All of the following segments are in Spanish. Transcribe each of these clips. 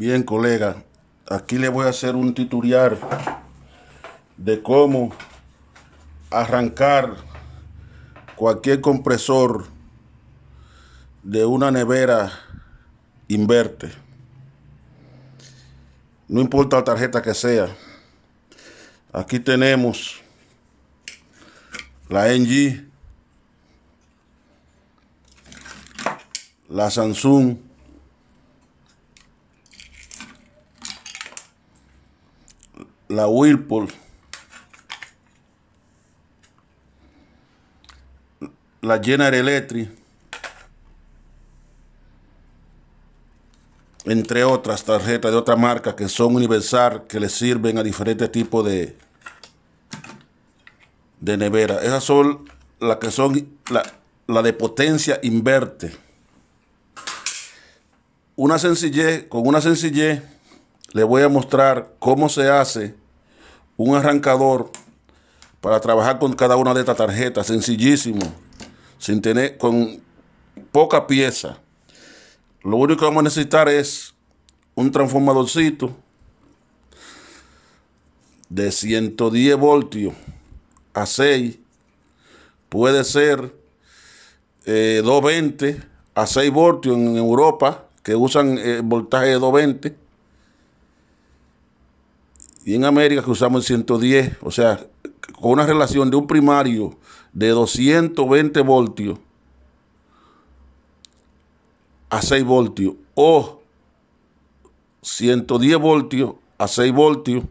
Bien, colega, aquí le voy a hacer un titular de cómo arrancar cualquier compresor de una nevera inverte. No importa la tarjeta que sea. Aquí tenemos la NG, la Samsung la Whirlpool, la General Electric, entre otras tarjetas de otra marca que son universal, que le sirven a diferentes tipos de, de nevera. Esas son las que son la, de potencia inverte. Una sencillez, con una sencillez, le voy a mostrar cómo se hace un arrancador para trabajar con cada una de estas tarjetas, sencillísimo, sin tener, con poca pieza. Lo único que vamos a necesitar es un transformadorcito de 110 voltios a 6, puede ser 220 eh, a 6 voltios en Europa, que usan eh, voltaje de 220 y en América que usamos el 110, o sea, con una relación de un primario de 220 voltios a 6 voltios o 110 voltios a 6 voltios.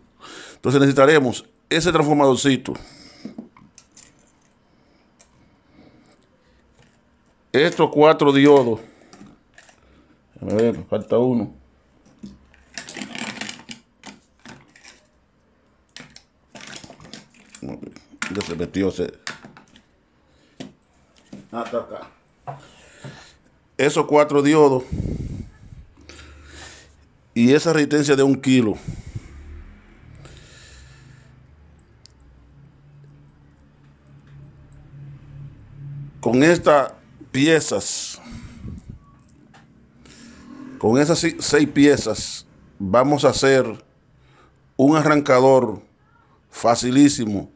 Entonces necesitaremos ese transformadorcito. Estos cuatro diodos. A ver, falta uno. se metió Hasta ah, acá. Esos cuatro diodos y esa resistencia de un kilo. Con estas piezas, con esas seis piezas, vamos a hacer un arrancador facilísimo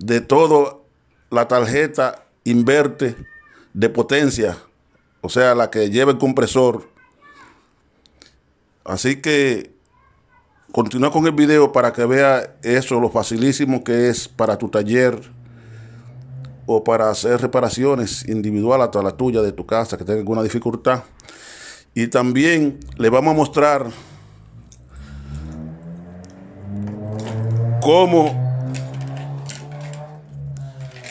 de todo la tarjeta inverte de potencia, o sea, la que lleva el compresor. Así que continúa con el video para que vea eso, lo facilísimo que es para tu taller o para hacer reparaciones individual hasta la tuya de tu casa que tenga alguna dificultad. Y también le vamos a mostrar cómo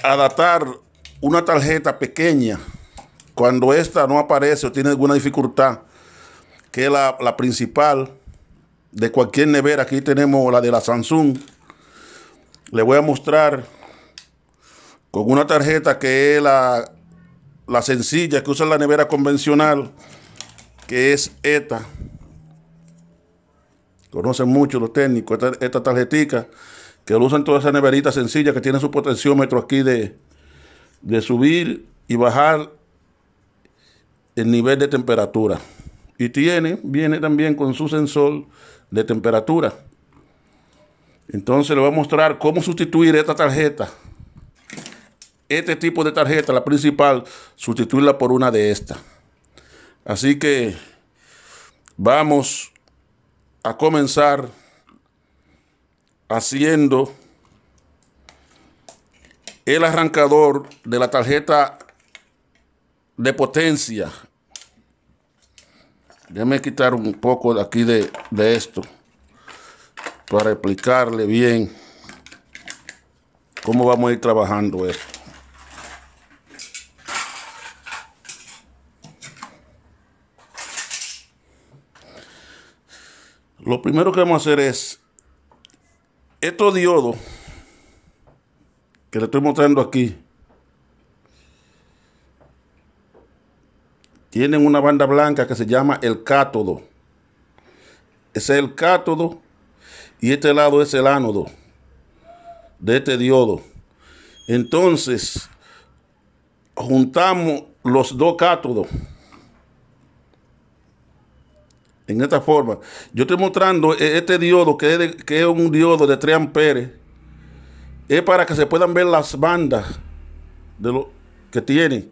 adaptar una tarjeta pequeña cuando esta no aparece o tiene alguna dificultad, que es la, principal de cualquier nevera. Aquí tenemos la de la Samsung. Le voy a mostrar con una tarjeta que es la, sencilla que usa la nevera convencional, que es esta. Conocen mucho los técnicos esta, esta tarjetica que lo usan toda esa neverita sencilla que tiene su potenciómetro aquí de, de subir y bajar el nivel de temperatura. Y tiene, viene también con su sensor de temperatura. Entonces le voy a mostrar cómo sustituir esta tarjeta. Este tipo de tarjeta, la principal, sustituirla por una de estas. Así que vamos a comenzar haciendo el arrancador de la tarjeta de potencia. Déjame quitar un poco de aquí de, de esto para explicarle bien cómo vamos a ir trabajando esto. Lo primero que vamos a hacer es estos diodos que le estoy mostrando aquí tienen una banda blanca que se llama el cátodo. Ese es el cátodo y este lado es el ánodo de este diodo. Entonces, juntamos los dos cátodos en esta forma. Yo estoy mostrando e, este diodo que es, un diodo de 3 amperes. Es para que se puedan ver las bandas de lo que tiene.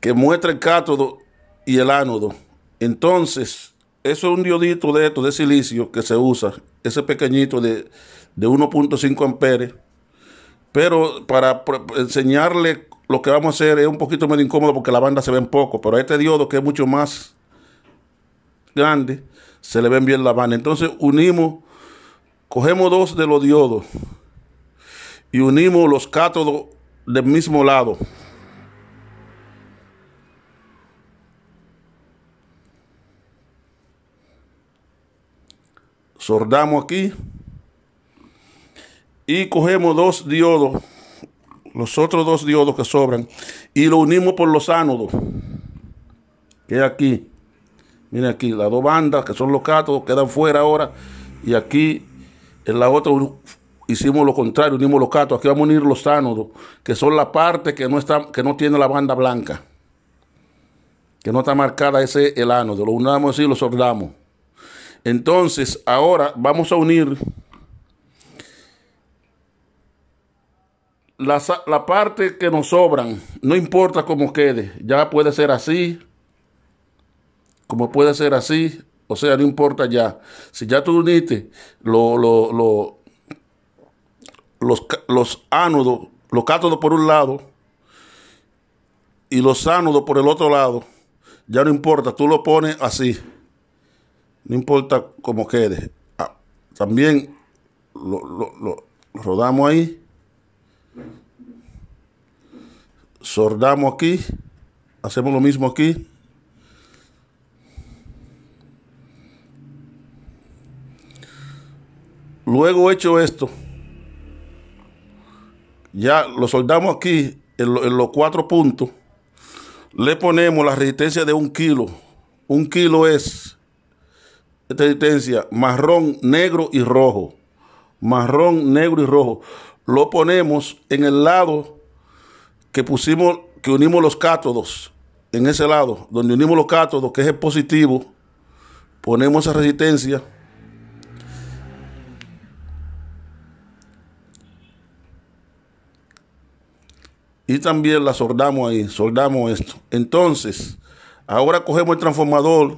Que muestra el cátodo y el ánodo. Entonces, eso es un diodito de esto, de silicio, que se usa. Ese pequeñito de, de 1.5 amperes. Pero para enseñarle lo que vamos a hacer es un poquito medio incómodo porque la banda se ve en poco. Pero este diodo que es mucho más grande se le ven bien la vana. Entonces unimos, cogemos dos de los diodos y unimos los cátodos del mismo lado. Sordamos aquí y cogemos dos diodos, los otros dos diodos que sobran, y lo unimos por los ánodos, que aquí. Miren aquí, las dos bandas que son los cátodos quedan fuera ahora. Y aquí en la otra hicimos lo contrario, unimos los cátodos. Aquí vamos a unir los ánodos, que son la parte que no, está, que no tiene la banda blanca. Que no está marcada ese el ánodo. Lo unamos y lo soldamos. Entonces, ahora vamos a unir la, la parte que nos sobran. No importa cómo quede. Ya puede ser así como puede ser así, o sea, no importa ya. Si ya tú uniste lo, los, los ánodos, los cátodos por un lado y los ánodos por el otro lado, ya no importa, tú lo pones así. No importa cómo quede. Ah, también lo, lo, lo, rodamos ahí. Sordamos aquí. Hacemos lo mismo aquí. Luego hecho esto, ya lo soldamos aquí en, los cuatro puntos. Le ponemos la resistencia de un kilo. Un kilo es esta resistencia marrón, negro y rojo. Marrón, negro y rojo. Lo ponemos en el lado que pusimos, que unimos los cátodos. En ese lado, donde unimos los cátodos, que es el positivo, ponemos esa resistencia y también la soldamos ahí, soldamos esto. Entonces, ahora cogemos el transformador.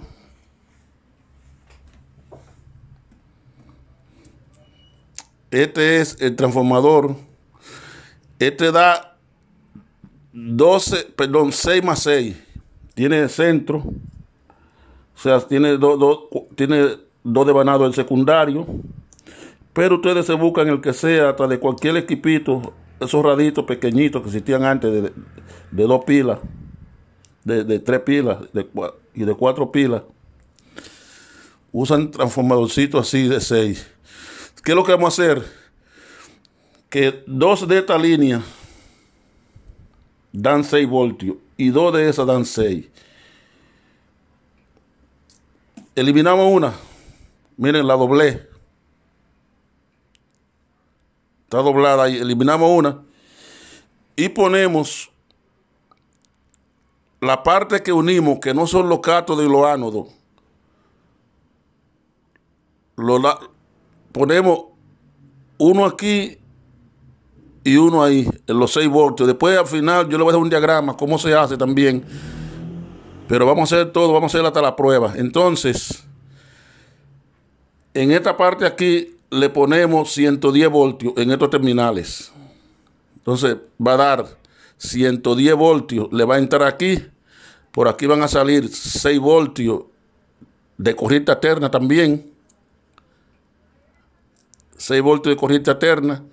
Este es el transformador. Este da 12, perdón, 6 más 6. Tiene el centro. O sea, tiene dos tiene de banado el secundario. Pero ustedes se buscan el que sea, hasta de cualquier equipito esos raditos pequeñitos que existían antes de, dos pilas, de, tres pilas de, y de cuatro pilas, usan transformadorcitos así de seis. ¿Qué es lo que vamos a hacer? Que dos de esta línea dan seis voltios y dos de esas dan 6. Eliminamos una. Miren, la doblé está doblada y eliminamos una y ponemos la parte que unimos, que no son los cátodos y los ánodos, lo la, ponemos uno aquí y uno ahí, en los 6 voltios. Después al final yo le voy a dar un diagrama, cómo se hace también. Pero vamos a hacer todo, vamos a hacer hasta la prueba. Entonces, en esta parte aquí le ponemos 110 voltios en estos terminales. Entonces va a dar 110 voltios, le va a entrar aquí. Por aquí van a salir 6 voltios de corriente alterna también. 6 voltios de corriente alterna.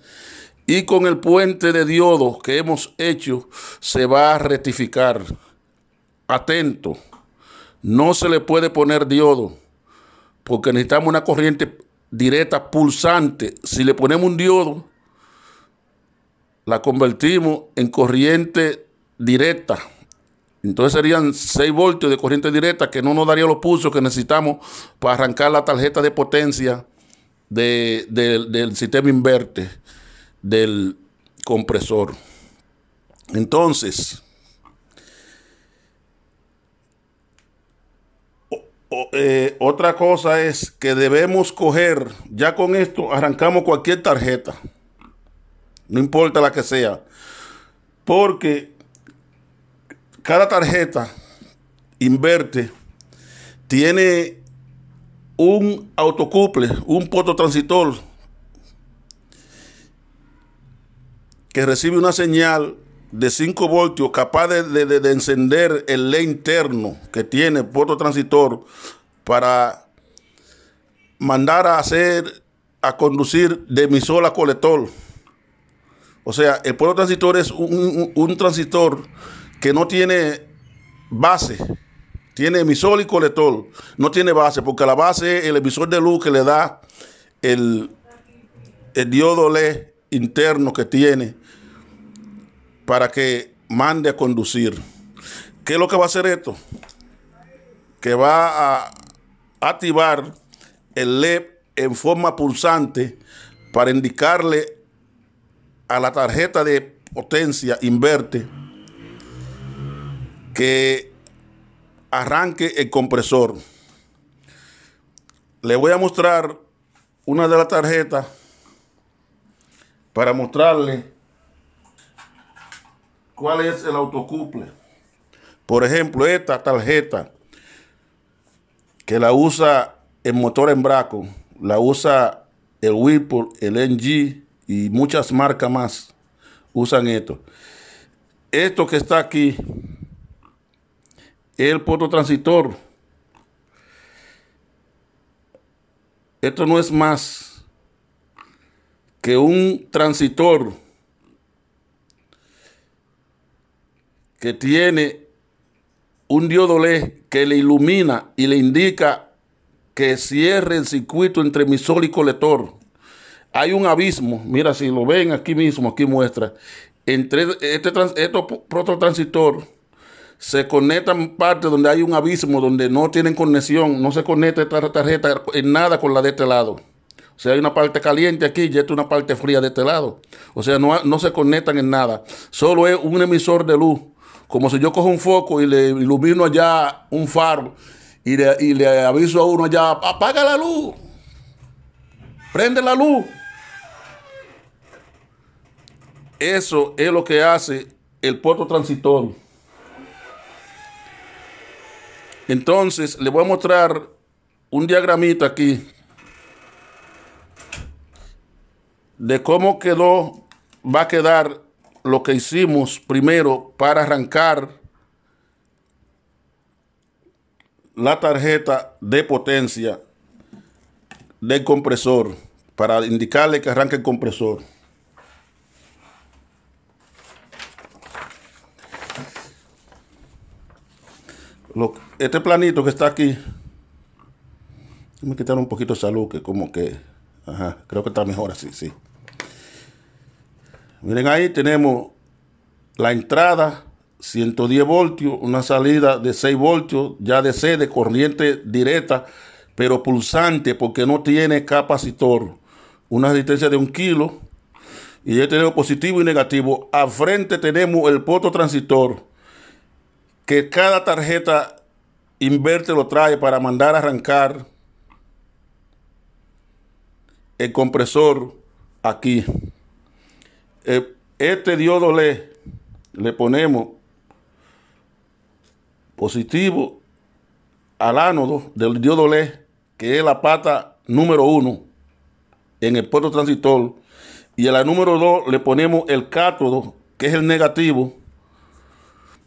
Y con el puente de diodo que hemos hecho, se va a rectificar. Atento, no se le puede poner diodo, porque necesitamos una corriente directa, pulsante, si le ponemos un diodo, la convertimos en corriente directa. Entonces serían 6 voltios de corriente directa que no nos daría los pulsos que necesitamos para arrancar la tarjeta de potencia del sistema inverte del compresor. Entonces, Eh, otra cosa es que debemos coger, ya con esto arrancamos cualquier tarjeta, no importa la que sea, porque cada tarjeta inverte tiene un autocuple, un pototransitor que recibe una señal de 5 voltios capaz de, encender el LED interno que tiene el puerto transitor para mandar a hacer, a conducir de emisor a colector. O sea, el puerto transitor es un, un, transitor que no tiene base, tiene emisor y colector, no tiene base, porque la base es el emisor de luz que le da el, el diodo LED interno que tiene para que mande a conducir. ¿Qué es lo que va a hacer esto? Que va a activar el LED en forma pulsante para indicarle a la tarjeta de potencia inverte que arranque el compresor. Le voy a mostrar una de las tarjetas para mostrarle ¿Cuál es el autocuple Por ejemplo, esta tarjeta que la usa el motor Embraco, la usa el Whipple, el NG y muchas marcas más usan esto. Esto que está aquí es el puerto transitor. Esto no es más que un transitor que tiene un LED que le ilumina y le indica que cierre el circuito entre emisor y colector. Hay un abismo, mira si lo ven aquí mismo, aquí muestra, entre este, otro este prototransistor se conectan partes donde hay un abismo, donde no tienen conexión, no se conecta esta tarjeta en nada con la de este lado. O sea, hay una parte caliente aquí y esta una parte fría de este lado. O sea, no, no se conectan en nada. Solo es un emisor de luz como si yo cojo un foco y le ilumino allá un faro y le, aviso a uno allá, apaga la luz, prende la luz. Eso es lo que hace el puerto transitorio. Entonces, le voy a mostrar un diagramito aquí de cómo quedó, va a quedar lo que hicimos primero para arrancar la tarjeta de potencia del compresor para indicarle que arranque el compresor. este planito que está aquí, me quitaron un poquito de salud, que como que, creo que está mejor así, sí. Miren ahí tenemos la entrada 110 voltios, una salida de 6 voltios, ya de C, de corriente directa, pero pulsante porque no tiene capacitor. Una resistencia de un kilo. Y ya tenemos positivo y negativo. Al frente tenemos el poto transistor que cada tarjeta inverte lo trae para mandar a arrancar el compresor aquí. Eh, este diodo le, le ponemos positivo al ánodo del diodo le, que es la pata número uno en el puerto transitor, y a la número dos le ponemos el cátodo, que es el negativo,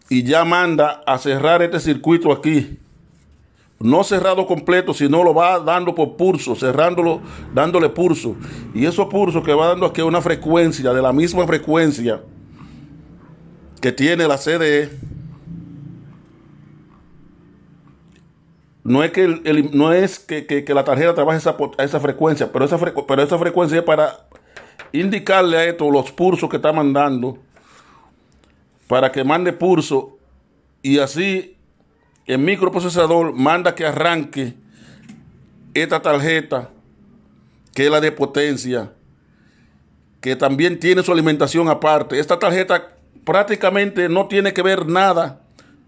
y ya manda a cerrar este circuito aquí no cerrado completo, sino lo va dando por pulso, cerrándolo, dándole pulso. Y esos pulsos que va dando aquí una frecuencia, de la misma frecuencia que tiene la CDE. No es que, no es que, la tarjeta trabaje esa, esa frecuencia, pero esa, pero esa frecuencia es para indicarle a esto los pulsos que está mandando, para que mande pulso y así el microprocesador manda que arranque esta tarjeta, que es la de potencia, que también tiene su alimentación aparte. Esta tarjeta prácticamente no tiene que ver nada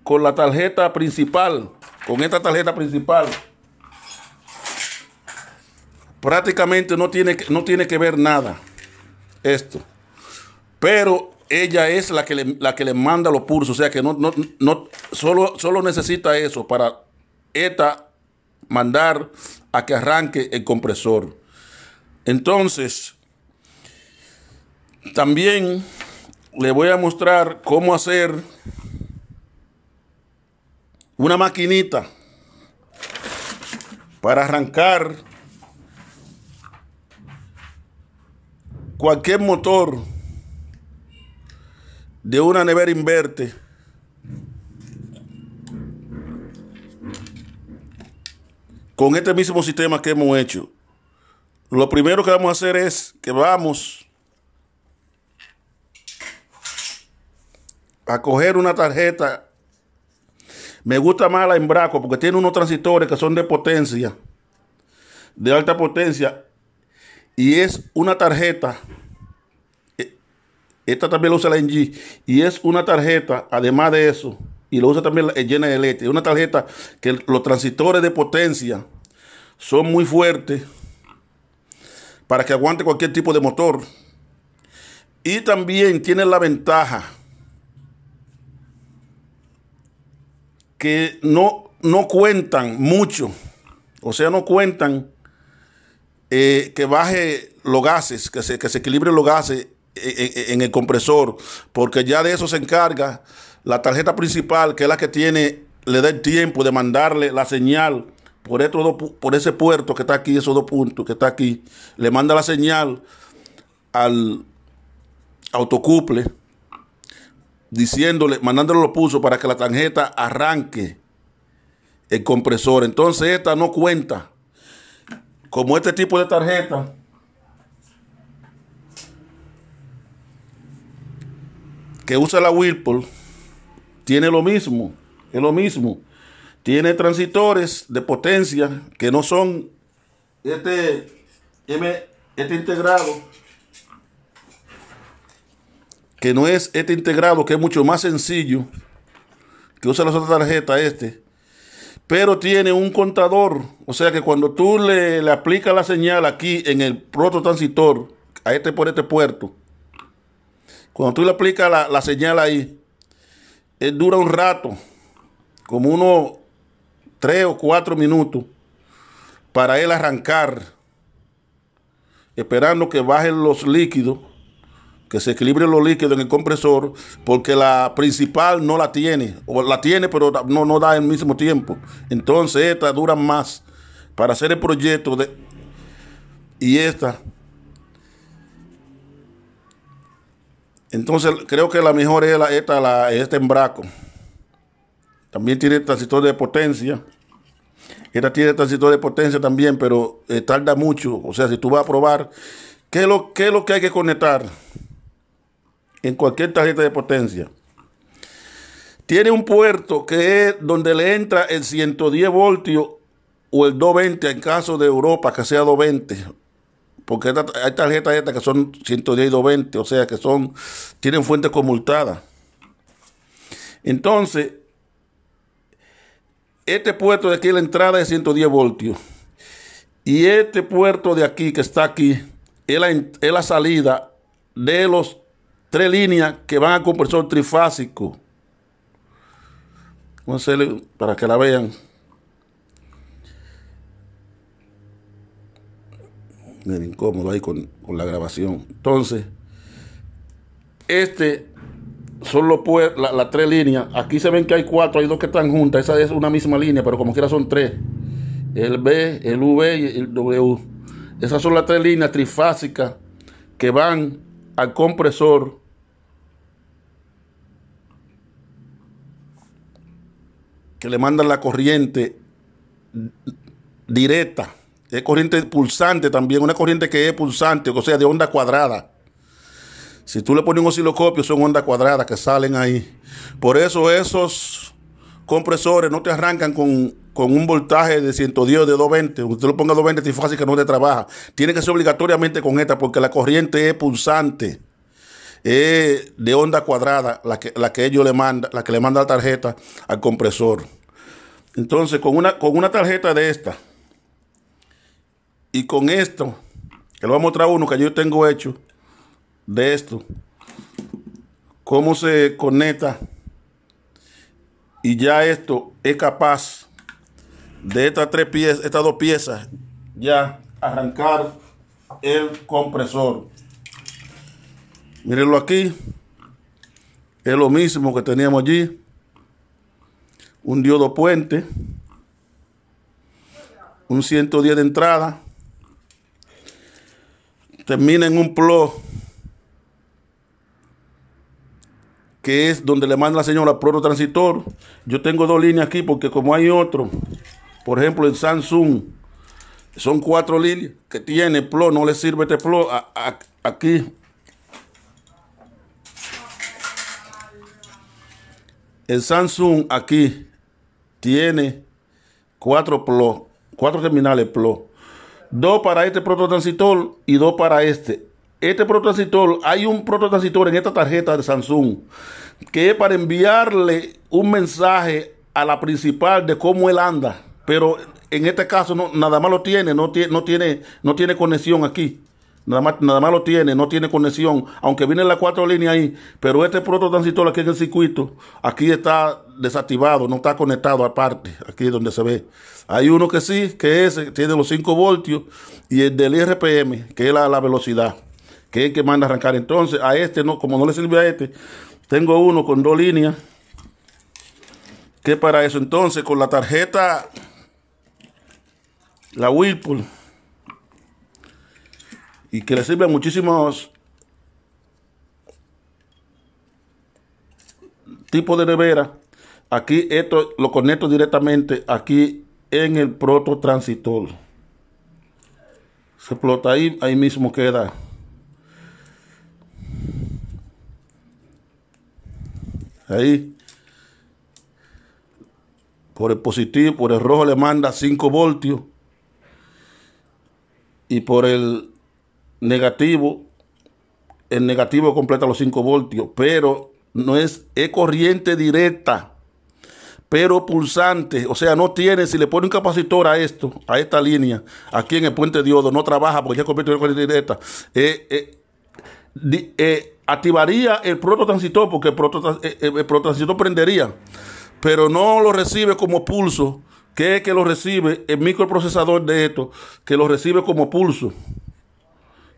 con la tarjeta principal, con esta tarjeta principal. Prácticamente no tiene, no tiene que ver nada esto. Pero ella es la que le, la que le manda los pulsos, o sea que no, no, no solo, solo necesita eso para ETA mandar a que arranque el compresor. Entonces, también le voy a mostrar cómo hacer una maquinita para arrancar cualquier motor de una nevera inverte. Con este mismo sistema que hemos hecho, lo primero que vamos a hacer es que vamos a coger una tarjeta. Me gusta más la Embraco porque tiene unos transistores que son de potencia, de alta potencia, y es una tarjeta esta también lo usa la NG. Y es una tarjeta, además de eso, y lo usa también de leche Es una tarjeta que los transistores de potencia son muy fuertes para que aguante cualquier tipo de motor. Y también tiene la ventaja que no, no cuentan mucho. O sea, no cuentan eh, que baje los gases, que se, que se equilibren los gases en el compresor, porque ya de eso se encarga la tarjeta principal, que es la que tiene, le da el tiempo de mandarle la señal por, estos por ese puerto que está aquí, esos dos puntos que está aquí, le manda la señal al autocuple, diciéndole, mandándole lo puso para que la tarjeta arranque el compresor. Entonces esta no cuenta. Como este tipo de tarjeta que usa la Whirlpool tiene lo mismo, es lo mismo. Tiene transitores de potencia que no son este, este integrado, que no es este integrado, que es mucho más sencillo, que usa la otra tarjeta este, pero tiene un contador, o sea que cuando tú le, le aplicas la señal aquí en el proto transitor, a este por este puerto, cuando tú le aplicas la, señal ahí, él dura un rato, como unos tres o cuatro minutos, para él arrancar, esperando que bajen los líquidos, que se equilibren los líquidos en el compresor, porque la principal no la tiene, o la tiene pero no, no da el mismo tiempo. Entonces esta dura más para hacer el proyecto de, y esta Entonces creo que la mejor es esta, la, embraco. También tiene transitor de potencia. Esta tiene transitor de potencia también, pero eh, tarda mucho. O sea, si tú vas a probar, ¿qué es, lo, ¿qué es lo que hay que conectar en cualquier tarjeta de potencia? Tiene un puerto que es donde le entra el 110 voltios o el 220 en caso de Europa, que sea 220 porque hay tarjetas estas que son 110 y 220, o sea que son, tienen fuentes conmultadas. Entonces, este puerto de aquí, la entrada es 110 voltios. Y este puerto de aquí, que está aquí, es la, salida de los tres líneas que van al compresor trifásico. Vamos a hacerle para que la vean. medio incómodo ahí con, la grabación. Entonces, este son las tres líneas. Aquí se ven que hay cuatro, hay dos que están juntas. Esa es una misma línea, pero como quiera son tres. El B, el V y el W. Esas son las tres líneas trifásicas que van al compresor. Que le mandan la corriente directa es corriente pulsante también, una corriente que es pulsante, o sea, de onda cuadrada. Si tú le pones un osciloscopio, son ondas cuadradas que salen ahí. Por eso esos compresores no te arrancan con, un voltaje de 110 de 220. Usted lo ponga 220, es fácil que no te trabaja. Tiene que ser obligatoriamente con esta porque la corriente es pulsante. Es de onda cuadrada la que, la que ellos le manda, la que le manda la tarjeta al compresor. Entonces, con una, con una tarjeta de esta, y con esto, que lo voy a mostrar uno que yo tengo hecho de esto, cómo se conecta y ya esto es capaz de estas tres piezas, estas dos piezas, ya arrancar el compresor. Mírenlo aquí. Es lo mismo que teníamos allí. Un diodo puente. Un 110 de entrada termina en un plo, que es donde le manda la señora pro transitor. Yo tengo dos líneas aquí porque como hay otro, por ejemplo en Samsung, son cuatro líneas que tiene plo, no le sirve este plo aquí. El Samsung aquí tiene cuatro plo, cuatro terminales plo dos para este prototransitor y dos para este. Este prototransitor, hay un prototransitor en esta tarjeta de Samsung que es para enviarle un mensaje a la principal de cómo él anda, pero en este caso no, nada más lo tiene, no tiene, no tiene, no tiene conexión aquí. Nada más, lo tiene, no tiene conexión. Aunque viene la cuatro líneas ahí, pero este prototransitor aquí en el circuito, aquí está desactivado, no está conectado aparte, aquí donde se ve. Hay uno que sí, que es, tiene los 5 voltios, y el del RPM, que es la, velocidad, que es el que manda a arrancar. Entonces, a este, no, como no le sirve a este, tengo uno con dos líneas, que para eso entonces, con la tarjeta, la Whirlpool, y que le sirve a muchísimos tipos de nevera. Aquí esto lo conecto directamente aquí en el prototransistor. Se explota ahí, ahí mismo queda. Ahí. Por el positivo, por el rojo le manda 5 voltios. Y por el negativo, el negativo completa los 5 voltios, pero no es, corriente directa, pero pulsante, o sea, no tiene, si le pone un capacitor a esto, a esta línea, aquí en el puente diodo, no trabaja porque ya convierte corriente directa, eh, eh, eh, activaría el prototransitor porque el, prototransistor prendería, pero no lo recibe como pulso, que es que lo recibe el microprocesador de esto, que lo recibe como pulso.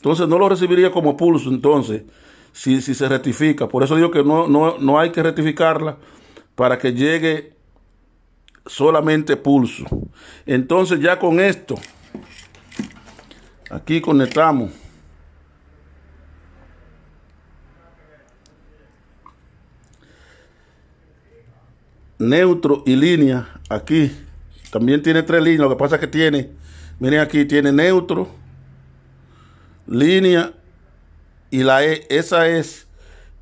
Entonces no lo recibiría como pulso, entonces, si, si se rectifica. Por eso digo que no, no, no hay que rectificarla para que llegue solamente pulso. Entonces ya con esto, aquí conectamos. neutro y línea aquí también tiene tres líneas lo que pasa es que tiene miren aquí tiene neutro línea y la e, esa es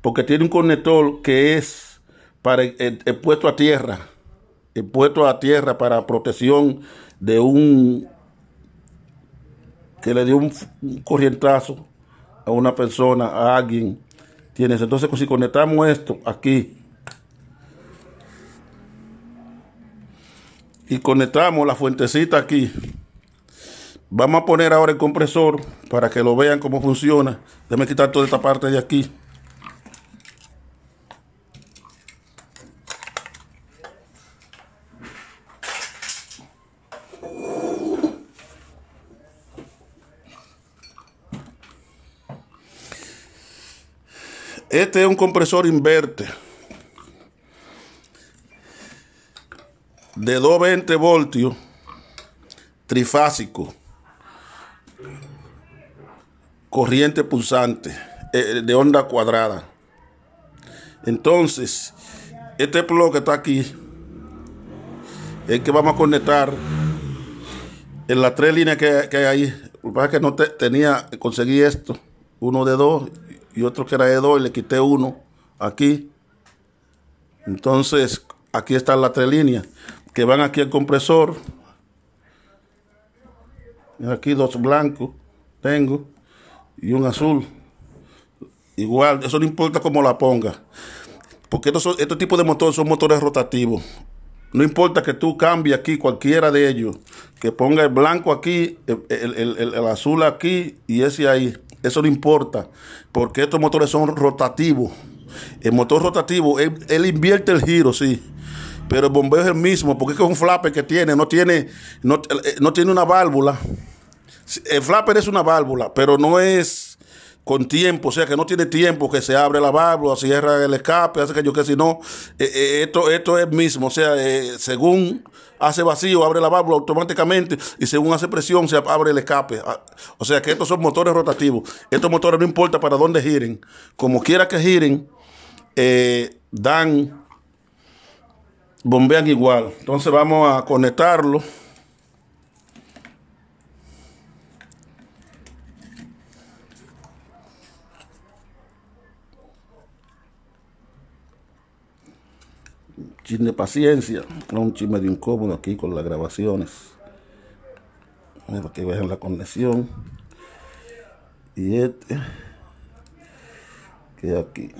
porque tiene un conector que es para el, eh, eh, puesto a tierra, el puesto a tierra para protección de un que le dio un, un corrientazo a una persona, a alguien. Tienes. Entonces, si conectamos esto aquí y conectamos la fuentecita aquí, Vamos a poner ahora el compresor para que lo vean cómo funciona. Déjame quitar toda esta parte de aquí. Este es un compresor inverte de 220 voltios trifásico corriente pulsante eh, de onda cuadrada. Entonces, este plug que está aquí, Es que vamos a conectar en las tres líneas que, hay ahí. Lo que es que no tenía, conseguí esto, uno de dos y otro que era de dos y le quité uno aquí. Entonces, aquí están las tres líneas que van aquí al compresor. Aquí dos blancos tengo y un azul. Igual, eso no importa cómo la ponga. Porque estos, tipos tipo de motores son motores rotativos. No importa que tú cambies aquí cualquiera de ellos, que ponga el blanco aquí, el, azul aquí y ese ahí. Eso no importa, porque estos motores son rotativos. El motor rotativo, él, invierte el giro, sí. Pero el bombeo es el mismo, porque es un flapper que tiene, no tiene, no eh, tiene una válvula. El flapper es una válvula, pero no es con tiempo, o sea que no tiene tiempo que se abre la válvula, cierra el escape, hace que yo que si no, eh, eh, esto, esto es mismo, o sea, eh, según hace vacío, abre la válvula automáticamente y según hace presión se abre el escape. Ah, o sea que estos son motores rotativos, estos motores no importa para dónde giren, como quiera que giren, dan, bombean igual. Entonces vamos a conectarlo. chisme de paciencia, un chisme de incómodo aquí con las grabaciones. Para que vean la conexión. Y este, que aquí.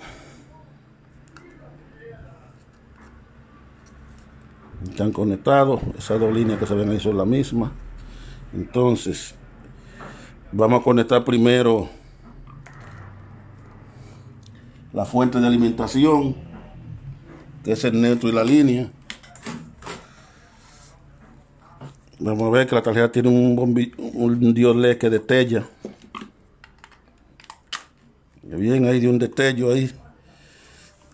Están conectados, esas dos líneas que se ven ahí son la misma. Entonces, vamos a conectar primero la fuente de alimentación que es el neto y la línea. Vamos a ver que la tarjeta tiene un, bombillo, un dios e que destella. Bien, ahí de un destello ahí.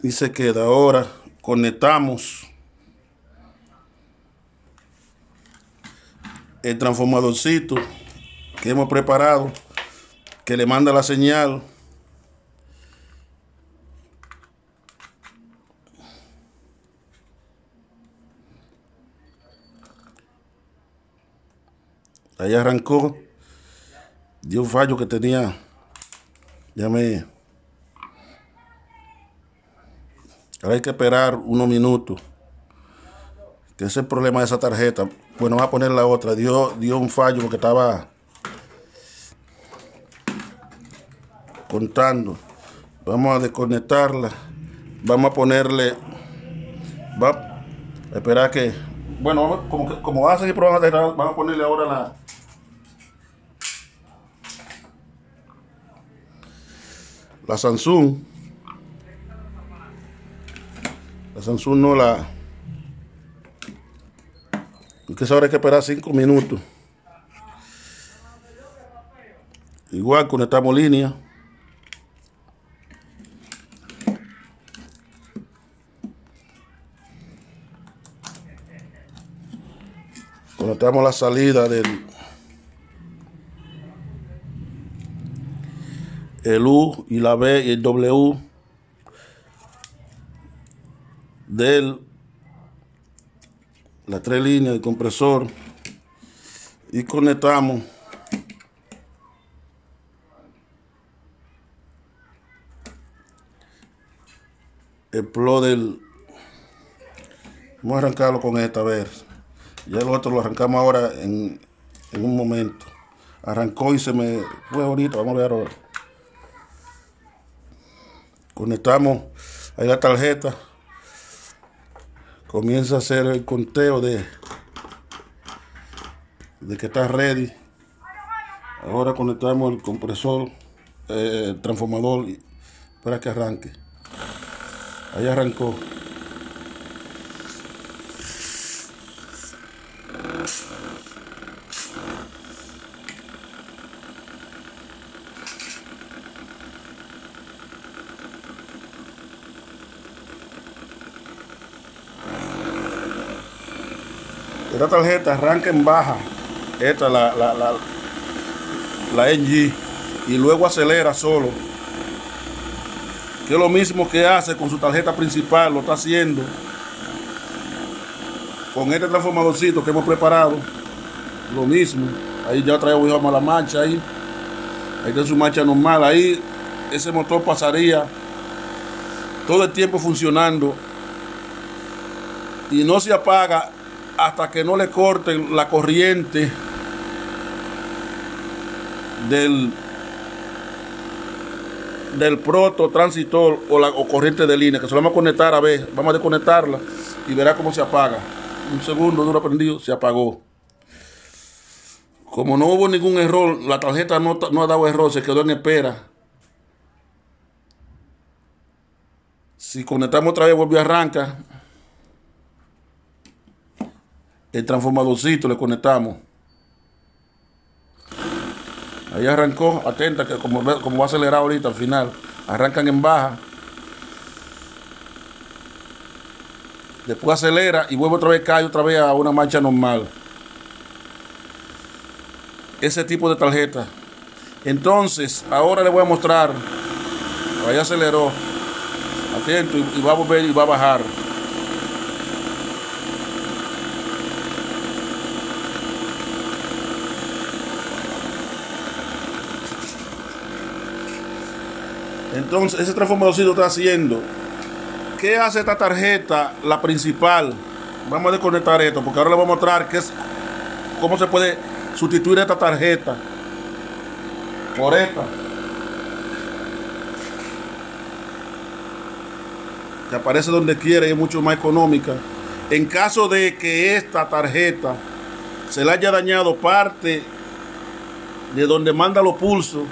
Y se queda. ahora conectamos el transformadorcito que hemos preparado que le manda la señal Ahí arrancó. Dio un fallo que tenía. Ya me. Ahora hay que esperar unos minutos. Que ese es el problema de esa tarjeta. Bueno, va a poner la otra. Dio, dio un fallo porque estaba contando. Vamos a desconectarla. Vamos a ponerle. Va a esperar que. Bueno, como, como va a seguir probando, vamos a ponerle ahora la. La Samsung. La Samsung no la... porque ahora hay que esperar cinco minutos. Igual conectamos línea. Conectamos la salida del el U y la B y el W de las tres líneas del compresor y conectamos el plug del vamos a arrancarlo con esta vez ya el otro lo arrancamos ahora en, en un momento arrancó y se me fue ahorita vamos a ver ahora Conectamos ahí la tarjeta. Comienza a hacer el conteo de, de que está ready. Ahora conectamos el compresor, eh, el transformador para que arranque. Ahí arrancó. Esta tarjeta arranca en baja, esta la, la, la, la NG, y luego acelera solo. Que es lo mismo que hace con su tarjeta principal, lo está haciendo con este transformadorcito que hemos preparado, lo mismo. Ahí ya traemos a la marcha ahí. Ahí está su marcha normal. Ahí ese motor pasaría todo el tiempo funcionando y no se apaga hasta que no le corten la corriente del, del proto o, la, corriente de línea, que se lo vamos a conectar a ver, vamos a desconectarla y verá cómo se apaga. Un segundo, duro prendido, se apagó. Como no hubo ningún error, la tarjeta no, no ha dado error, se quedó en espera. Si conectamos otra vez, vuelve a arrancar el transformadorcito le conectamos. Ahí arrancó, atenta, que como, como va a acelerar ahorita al final, arrancan en baja. Después acelera y vuelve otra vez, cae otra vez a una marcha normal. Ese tipo de tarjeta. Entonces, ahora le voy a mostrar. Ahí aceleró. Atento y, y va a volver y va a bajar. Entonces, ese transformadorcito está haciendo. ¿Qué hace esta tarjeta, la principal? Vamos a desconectar esto, porque ahora le voy a mostrar qué es, cómo se puede sustituir esta tarjeta por esta. Que aparece donde quiere y es mucho más económica. En caso de que esta tarjeta se le haya dañado parte de donde manda los pulsos,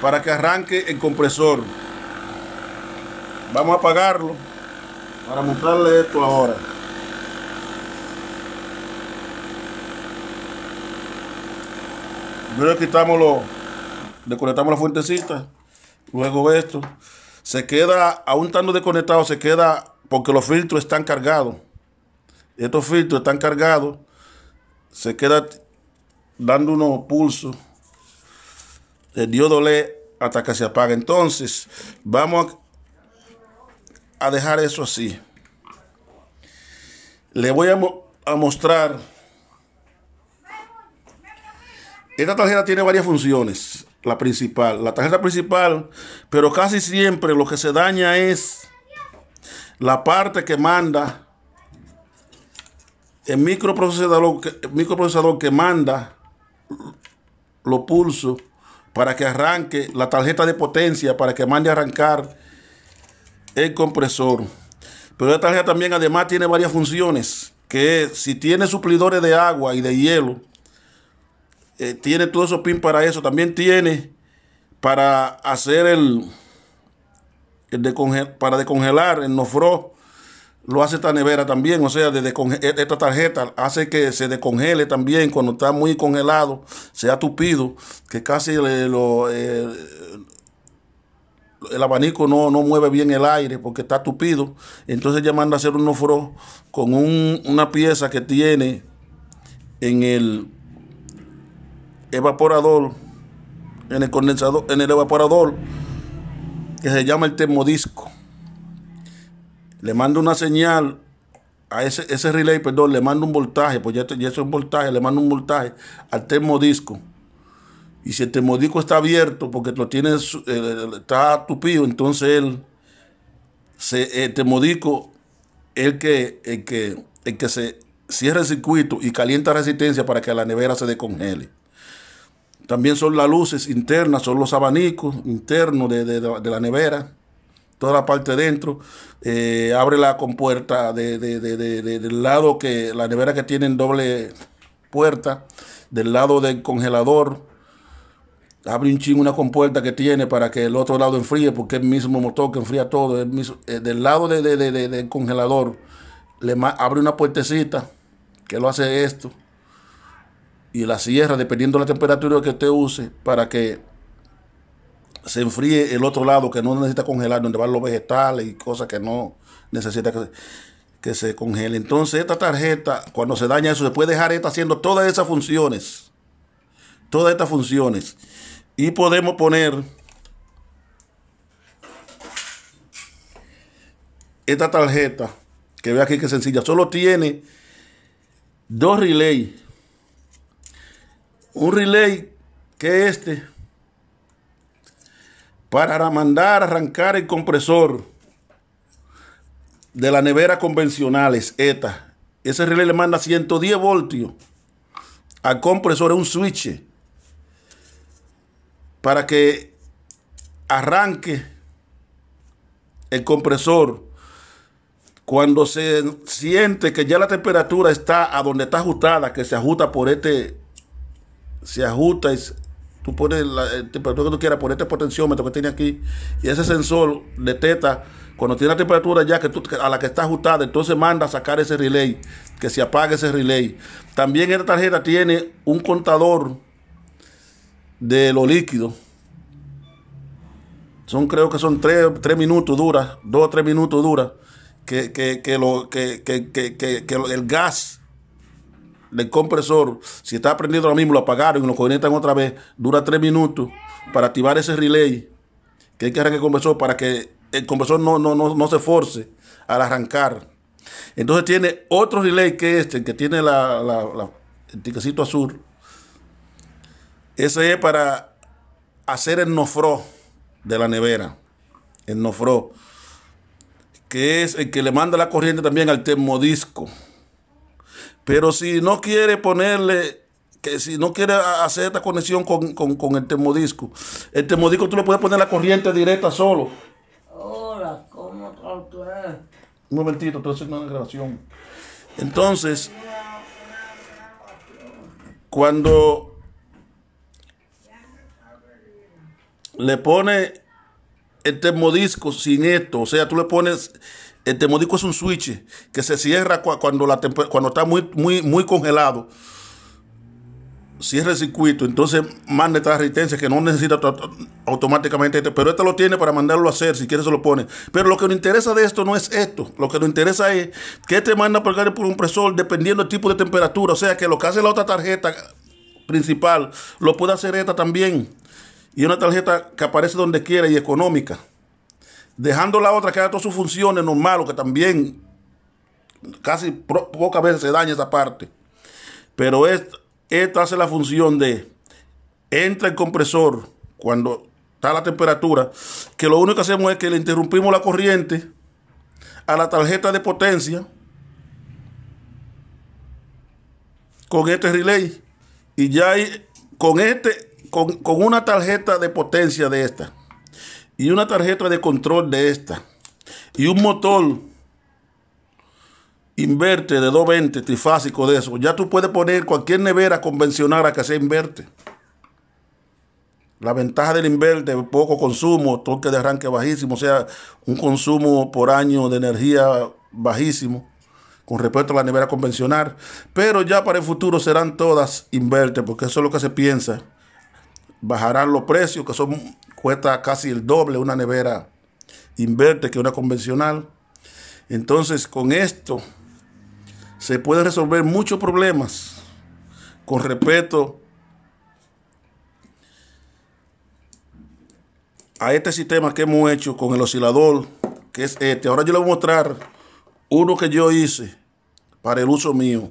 para que arranque el compresor. Vamos a apagarlo para mostrarle esto ahora. Primero quitamos los desconectamos la fuentecita, luego esto. Se queda, aún estando desconectado, se queda porque los filtros están cargados. Estos filtros están cargados, se queda dando unos pulsos dio dole hasta que se apague. Entonces, vamos a, dejar eso así. Le voy a, mostrar. Esta tarjeta tiene varias funciones. La principal, la tarjeta principal, pero casi siempre lo que se daña es la parte que manda el microprocesador, el microprocesador que manda los pulsos para que arranque la tarjeta de potencia, para que mande a arrancar el compresor. Pero esta tarjeta también además tiene varias funciones, que si tiene suplidores de agua y de hielo, eh, tiene todos esos pins para eso. También tiene para hacer el, el para descongelar el nofro lo hace esta nevera también, o sea, e-, esta tarjeta hace que se descongele también cuando está muy congelado, se ha tupido, que casi lo, eh, el abanico no, mueve bien el aire porque está tupido. Entonces ya manda a hacer un ofro con un, una pieza que tiene en el evaporador, en el condensador, en el evaporador, que se llama el termodisco le mando una señal a ese, ese relay, perdón, le mando un voltaje, pues ya, ya eso es voltaje, le mando un voltaje al termodisco. Y si el termodisco está abierto porque lo tienes eh, eh, eh, está tupido, entonces él, se, el termodisco el que, el que, se cierra el circuito y calienta resistencia para que la nevera se descongele. También son las luces internas, son los abanicos internos de la nevera toda la parte de dentro, eh, abre la compuerta del lado que, la nevera que tiene doble puerta, del lado del congelador, abre un chingo una compuerta que tiene para que el otro lado enfríe, porque el mismo motor que enfría todo, eh, del lado del congelador, le abre una puertecita que lo hace esto, y la cierra dependiendo de la temperatura que usted use para que se enfríe el otro lado que no necesita congelar, donde van los vegetales y cosas que no necesita que, se congele. Entonces, esta tarjeta, cuando se daña eso, se puede dejar esta haciendo todas esas funciones. Todas estas funciones. Y podemos poner esta tarjeta, que ve aquí que sencilla, solo tiene dos relay. Un relay que es este para mandar arrancar el compresor de la nevera convencionales, ETA. Ese relé le manda 110 voltios al compresor, es un switch para que arranque el compresor cuando se siente que ya la temperatura está a donde está ajustada, que se ajusta por este, se ajusta Tú pones la eh, temperatura que tú quieras, pones este potenciómetro que tiene aquí y ese sensor de teta. cuando tiene la temperatura ya que a la que está ajustada, entonces manda a sacar ese relay, que se apague ese relay. También esta tarjeta tiene un contador de lo líquido. Son, creo que son tres, minutos dura, dos o tres minutos dura, que, lo, que, que el gas el compresor, si está prendido ahora mismo, lo apagaron y lo conectan otra vez, dura tres minutos para activar ese relay que hay que arrancar el compresor para que el compresor no, no, no, se force al arrancar. Entonces tiene otro relay que este, que tiene la, el tiquecito azul. Ese es para hacer el nofro de la nevera. El nofro. Que es el que le manda la corriente también al termodisco. Pero si no quiere ponerle, que si no quiere hacer esta conexión con, con, con el termodisco, el termodisco tú le puedes poner la corriente directa solo. Hola, ¿cómo estás Un momentito, estoy haciendo una grabación. Entonces, cuando le pone el termodisco sin esto, o sea, tú le pones el temodico es un switch que se cierra cuando, la cuando está muy, muy, muy congelado. Cierra el circuito, entonces manda esta resistencia que no necesita automáticamente. Este, pero este lo tiene para mandarlo a hacer, si quiere se lo pone. Pero lo que nos interesa de esto no es esto. Lo que nos interesa es que este manda por un presor dependiendo del tipo de temperatura. O sea que lo que hace la otra tarjeta principal lo puede hacer esta también. Y una tarjeta que aparece donde quiera y económica dejando la otra que haga todas sus funciones normales, que también casi pocas veces se daña esa parte. Pero esto esta hace la función de, entra el compresor cuando está la temperatura, que lo único que hacemos es que le interrumpimos la corriente a la tarjeta de potencia con este relay y ya hay, con este con, con una tarjeta de potencia de esta y una tarjeta de control de esta y un motor inverte de 220 trifásico de eso, ya tú puedes poner cualquier nevera convencional a que sea inverte. La ventaja del inverte, poco consumo, toque de arranque bajísimo, o sea, un consumo por año de energía bajísimo con respecto a la nevera convencional. Pero ya para el futuro serán todas inverte, porque eso es lo que se piensa. Bajarán los precios, que son cuesta casi el doble una nevera Inverte que una convencional. Entonces, con esto se pueden resolver muchos problemas con respeto a este sistema que hemos hecho con el oscilador, que es este. Ahora yo le voy a mostrar uno que yo hice para el uso mío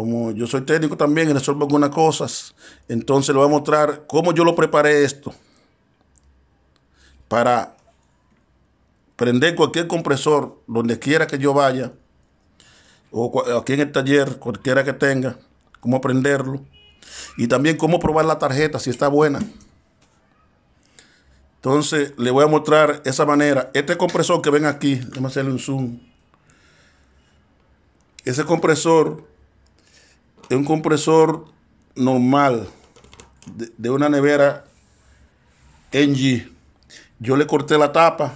como yo soy técnico también y resuelvo algunas cosas, entonces le voy a mostrar cómo yo lo preparé esto para prender cualquier compresor donde quiera que yo vaya o aquí en el taller, cualquiera que tenga, cómo aprenderlo y también cómo probar la tarjeta si está buena. Entonces le voy a mostrar esa manera. Este compresor que ven aquí, Vamos a hacerle un zoom. Ese compresor de un compresor normal de, una nevera NG. Yo le corté la tapa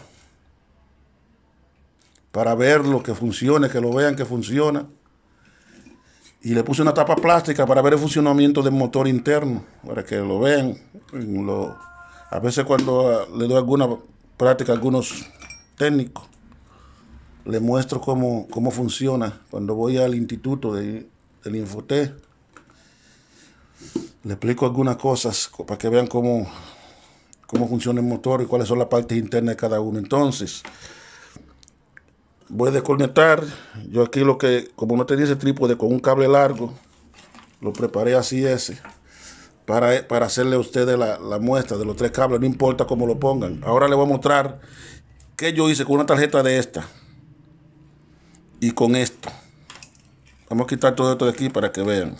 para verlo, que funcione, que lo vean que funciona. Y le puse una tapa plástica para ver el funcionamiento del motor interno, para que lo vean. a veces cuando ah, le doy alguna práctica a algunos técnicos, le muestro cómo, cómo funciona. Cuando voy al instituto de, el Infoté. Le explico algunas cosas para que vean cómo, cómo funciona el motor y cuáles son las partes internas de cada uno. Entonces, voy a desconectar. Yo aquí lo que, como no tenía ese trípode con un cable largo, lo preparé así ese. Para, para hacerle a ustedes la, la muestra de los tres cables, no importa cómo lo pongan. Ahora les voy a mostrar que yo hice con una tarjeta de esta y con esto. Vamos a quitar todo esto de aquí para que vean.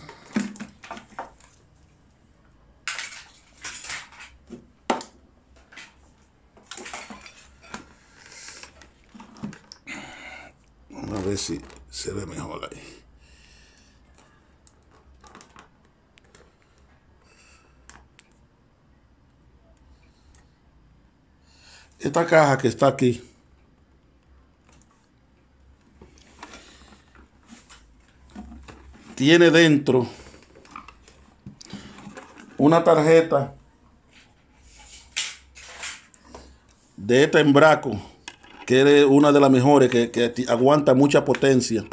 Vamos a ver si se ve mejor ahí. Esta caja que está aquí tiene dentro una tarjeta de este embraco, que es una de las mejores, que, aguanta mucha potencia,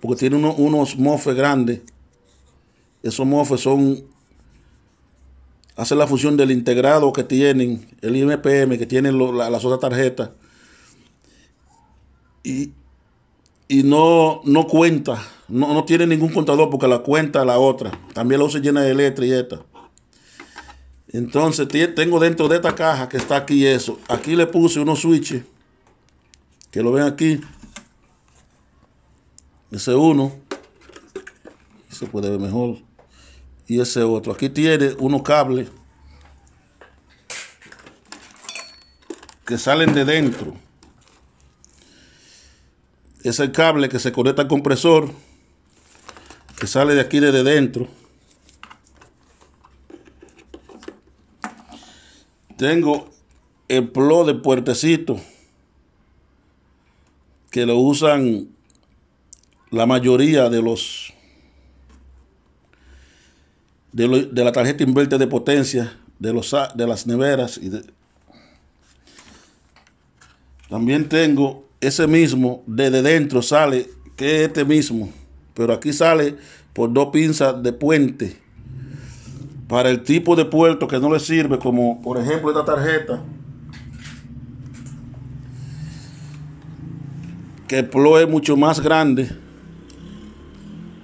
porque tiene unos mofes grandes. Esos mofes son, hacen la función del integrado que tienen, el IMPM, que tienen las otras tarjetas. Y, no, no cuenta no, tiene ningún contador porque la cuenta la otra. También la uso llena de letra y esta. Entonces tengo dentro de esta caja que está aquí eso. Aquí le puse unos switches. Que lo ven aquí. Ese uno. Se puede ver mejor. Y ese otro. Aquí tiene unos cables. Que salen de dentro. Es el cable que se conecta al compresor que sale de aquí desde dentro. Tengo el plo de puertecito que lo usan la mayoría de los de, la tarjeta inverte de potencia de los de las neveras y también tengo ese mismo desde dentro sale que este mismo pero aquí sale por dos pinzas de puente. Para el tipo de puerto que no le sirve, como por ejemplo esta tarjeta, que el es mucho más grande,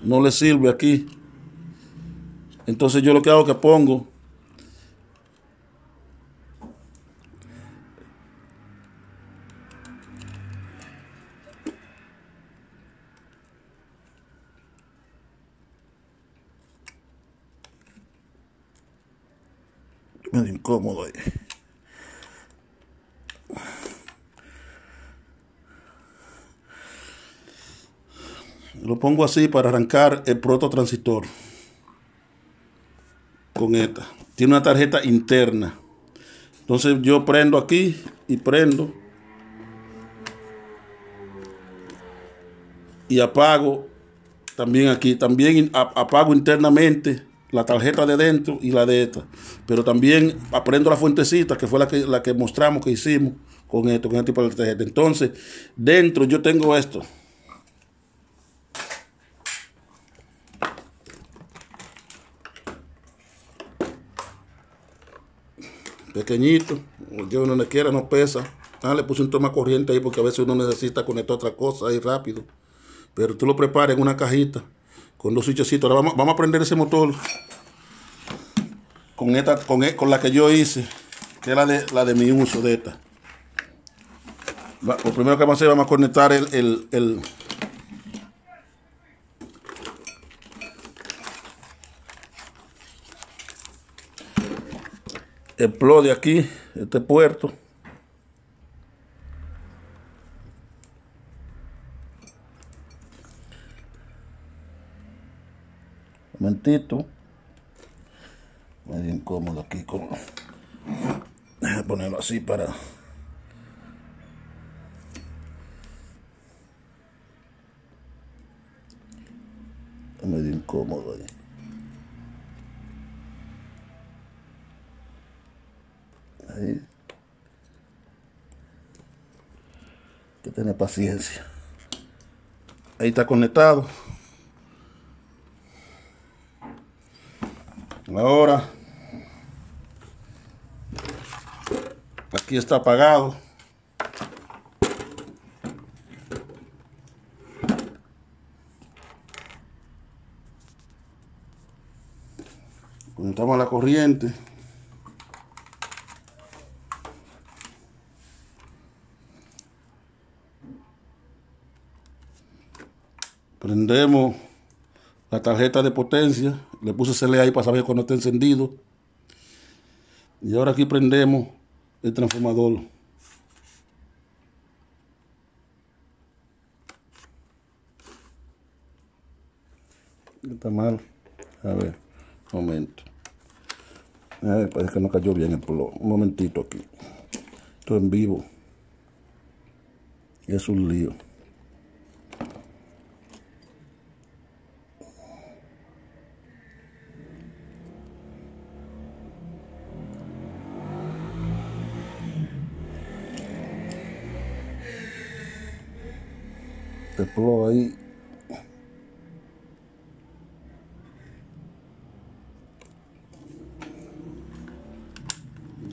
no le sirve aquí. Entonces yo lo que hago es que pongo incómodo. Lo pongo así para arrancar el prototransistor. Con esta. Tiene una tarjeta interna. Entonces yo prendo aquí y prendo. Y apago también aquí. También apago internamente la tarjeta de dentro y la de esta. Pero también aprendo la fuentecita, que fue la que, la que mostramos, que hicimos con esto, con este tipo de tarjeta. Entonces, dentro yo tengo esto. Pequeñito, yo no le quiera, no pesa. Ah, le puse un toma corriente ahí porque a veces uno necesita conectar otra cosa ahí rápido. Pero tú lo preparas en una cajita con los switches, Ahora vamos, a prender ese motor con esta, e, con, la que yo hice, que es la de, mi uso de esta. lo primero que vamos a hacer, vamos a conectar el, el, el el aquí, este puerto. momentito. Medio incómodo aquí con... Voy ponerlo así para... Medio incómodo ahí. Ahí. Hay que tener paciencia. Ahí está conectado. ahora aquí está apagado conectamos la corriente prendemos tarjeta de potencia, le puse celé ahí para saber cuando está encendido. Y ahora aquí prendemos el transformador. Está mal. A ver, un momento. ver, parece que no cayó bien el polo Un momentito aquí. Esto en vivo. Es un lío. ahí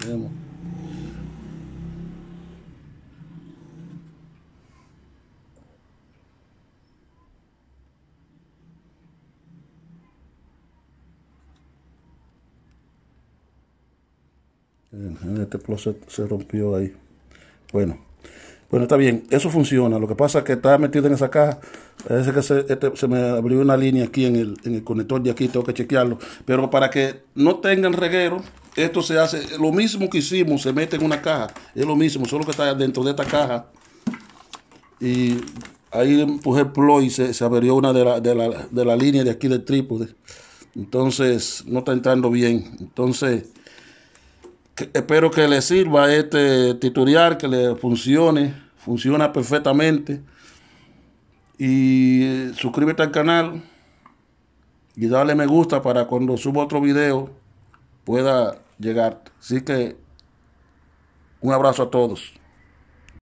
vemos eh, este plot se rompió ahí bueno bueno, está bien, eso funciona. Lo que pasa es que está metido en esa caja. Parece que se, este, me abrió una línea aquí en el, conector de aquí, tengo que chequearlo. Pero para que no tengan reguero, esto se hace, lo mismo que hicimos, se mete en una caja. Es lo mismo, solo que está dentro de esta caja. Y ahí empujé el ploy y se, abrió una de la, de, la, de la línea de aquí del trípode. Entonces, no está entrando bien. Entonces espero que les sirva este tutorial que le funcione, funciona perfectamente. Y eh, suscríbete al canal y dale me gusta para cuando suba otro video pueda llegar. Así que un abrazo a todos.